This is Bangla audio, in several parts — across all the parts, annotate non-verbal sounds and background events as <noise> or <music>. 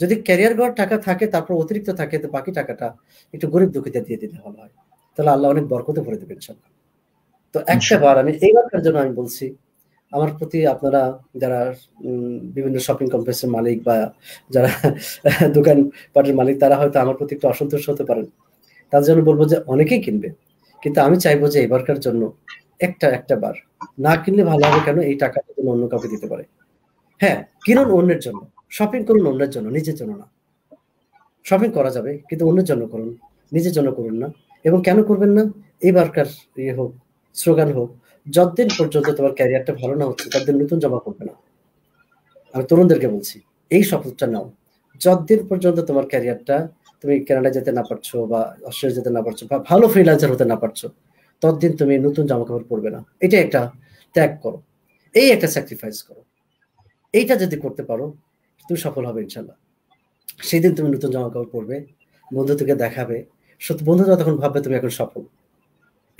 যদি ক্যারিয়ার গড় টাকা থাকে তারপর অতিরিক্ত থাকে তো বাকি টাকাটা একটু গরিব দুঃখীদের দিয়ে দিতে ভালো হয় তাহলে আল্লাহ অনেক বরকতে ভরে দেবেন সব তো একটা বার আমি এইবারকার জন্য আমি বলছি আমার প্রতি আপনারা যারা বিভিন্ন শপিং কমপ্লেক্সের মালিক বা যারা <laughs> দোকান পাটের মালিক তারা হয়তো আমার প্রতি একটু অসন্তোষ হতে পারেন তার জন্য বলবো যে অনেকেই কিনবে কিন্তু আমি চাইবো যে এবারকার জন্য একটা একটা বার না কিনলে ভালো হবে কেন এই টাকাটা অন্য কাউকে দিতে পারে হ্যাঁ কিনুন অন্যের জন্য শপিং করুন অন্যের জন্য নিজের জন্য না শপিং করা যাবে কিন্তু অন্যের জন্য করুন নিজের জন্য করুন না এবং কেন করবেন না এবারকার ইয়ে হোক স্লোগান হোক যতদিন পর্যন্ত তোমার ক্যারিয়ারটা ভালো না হচ্ছে ততদিন নতুন জমা করবে না আমি তরুণদেরকে বলছি এই শপথটা নাও যতদিন পর্যন্ত তোমার ক্যারিয়ারটা তুমি কানাডা যেতে না পারছো বা অস্ট্রেলিয়া যেতে না পারছো বা ভালো ফ্রিলান্সার হতে না পারছো ততদিন তুমি নতুন জামা কাপড় পরবে না এটা একটা ত্যাগ করো এই একটা স্যাক্রিফাইস করো এইটা যদি করতে পারো তুমি সফল হবে ইনশাল্লাহ সেই দিন তুমি নতুন জামা কাপড় পরবে বন্ধু তোকে দেখাবে সত্যি বন্ধুরা তখন ভাববে তুমি এখন সফল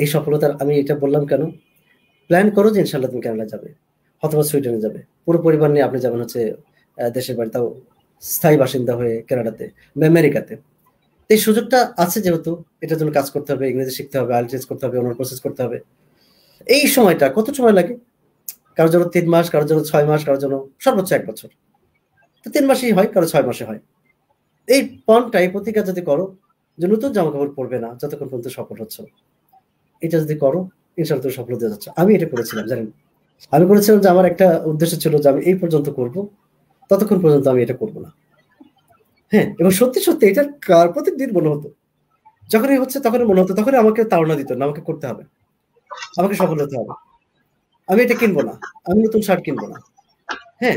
এই সফলতার আমি এটা বললাম কেন প্ল্যান করো যে ইনশাল্লাহ তুমি কেনাডা যাবে অথবা সুইডেনে যাবে পুরো পরিবার নিয়ে আপনি যাবেন হচ্ছে দেশের বাড়ি তাও স্থায়ী বাসিন্দা হয়ে কানাডাতে আমেরিকাতে এই সুযোগটা আছে যেহেতু এটার জন্য কাজ করতে হবে ইংরেজি শিখতে হবে আলটেজ করতে হবে অনার প্রসেস করতে হবে এই সময়টা কত সময় লাগে কারোর জন্য তিন মাস কারোর জন্য ছয় মাস কারোর জন্য সর্বোচ্চ এক বছর তিন মাসেই হয় কারো ছয় মাসে হয় এই পণটা এই প্রতিজ্ঞা যদি করো যে নতুন জামা কাপড় পরবে না যতক্ষণ পর্যন্ত সফল হচ্ছ এটা যদি করো ইনশাল তুমি সফল হতে যাচ্ছ আমি এটা করেছিলাম জানেন আমি করেছিলাম যে আমার একটা উদ্দেশ্য ছিল যে আমি এই পর্যন্ত করব ততক্ষণ পর্যন্ত আমি এটা করব না হ্যাঁ এবং সত্যি সত্যি এটার কার প্রতিদিন মনে হতো যখনই হচ্ছে তখনই মনে হতো তখনই আমাকে তাড়না দিত না আমাকে করতে হবে আমাকে সফল হতে হবে আমি এটা কিনবো না আমি নতুন শার্ট কিনবো না হ্যাঁ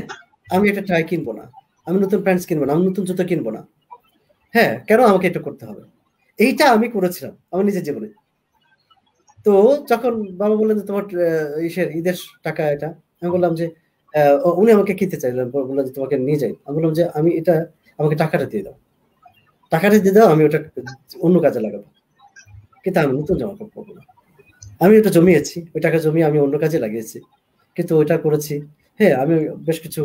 আমি এটা ট্রাই কিনবো না আমি নতুন প্যান্টস কিনবো না আমি নতুন জুতো কিনবো না হ্যাঁ কেন আমাকে এটা করতে হবে এইটা আমি করেছিলাম আমার নিজের জীবনে তো যখন বাবা বললেন যে তোমার ইসের ঈদের টাকা এটা আমি বললাম যে উনি আমাকে কিনতে চাইলেন বললাম যে তোমাকে নিয়ে যাই আমি বললাম যে আমি এটা আমাকে টাকাটা দিয়ে দাও টাকাটা দিয়ে দাও আমি ওটা অন্য কাজে লাগাবো কিন্তু আমি নতুন জামা কাপড় পাবো না আমি ওটা জমিয়েছি ওই টাকা জমিয়ে আমি অন্য কাজে লাগিয়েছি কিন্তু ওইটা করেছি হ্যাঁ আমি বেশ কিছু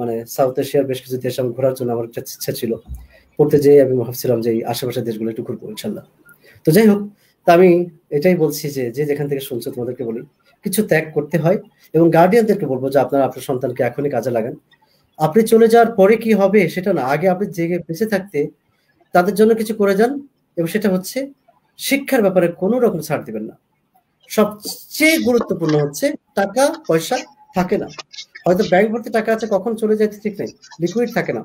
মানে সাউথ এশিয়ার বেশ কিছু দেশ আমি ঘোরার জন্য আমার একটা ইচ্ছা ছিল পড়তে যেয়ে আমি ভাবছিলাম যে আশেপাশের দেশগুলো একটু ঘুরবো ইনশাল্লাহ তো যাই হোক তা আমি এটাই বলছি যে যে যেখান থেকে শুনছো তোমাদেরকে বলি কিছু ত্যাগ করতে হয় এবং গার্ডিয়ানদেরকে বলবো যে আপনারা আপনার সন্তানকে এখনই কাজে লাগান আপনি চলে যাওয়ার পরে কি হবে সেটা না আগে আপনি জেগে বেঁচে থাকতে তাদের জন্য কিছু করে যান এবং সেটা হচ্ছে শিক্ষার ব্যাপারে কোনো রকম ছাড় দিবেন না সবচেয়ে গুরুত্বপূর্ণ হচ্ছে টাকা পয়সা থাকে না হয়তো ব্যাংক ভর্তি টাকা আছে কখন চলে যায় ঠিক নেই লিকুইড থাকে না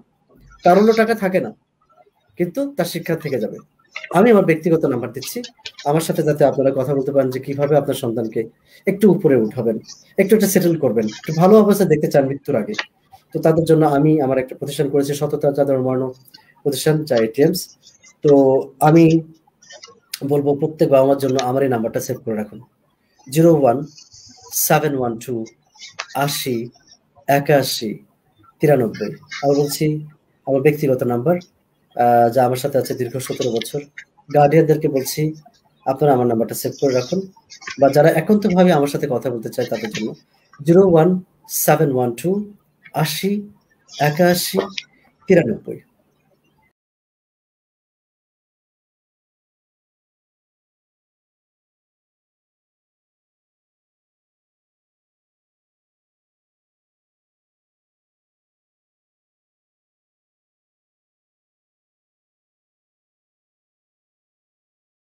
কারণ টাকা থাকে না কিন্তু তার শিক্ষা থেকে যাবে আমি আমার ব্যক্তিগত নাম্বার দিচ্ছি আমার সাথে যাতে আপনারা কথা বলতে পারেন যে কিভাবে আপনার সন্তানকে একটু উপরে উঠাবেন একটু একটা সেটেল করবেন একটু ভালো অবস্থা দেখতে চান মৃত্যুর আগে তো তাদের জন্য আমি আমার একটা প্রতিষ্ঠান করেছি সততা চাদর মর্ণ প্রতিষ্ঠান যা এটিএমস তো আমি বলবো প্রত্যেক বাবা মার জন্য আমার এই নাম্বারটা সেভ করে রাখুন zero one seven one two আশি একাশি তিরানব্বই আমি বলছি আমার ব্যক্তিগত নাম্বার যা আমার সাথে আছে দীর্ঘ সতেরো বছর গার্ডিয়ানদেরকে বলছি আপনারা আমার নাম্বারটা সেভ করে রাখুন বা যারা একান্তভাবে আমার সাথে কথা বলতে চায় তাদের জন্য zero one seven one two আশি একাশি তিরানব্বই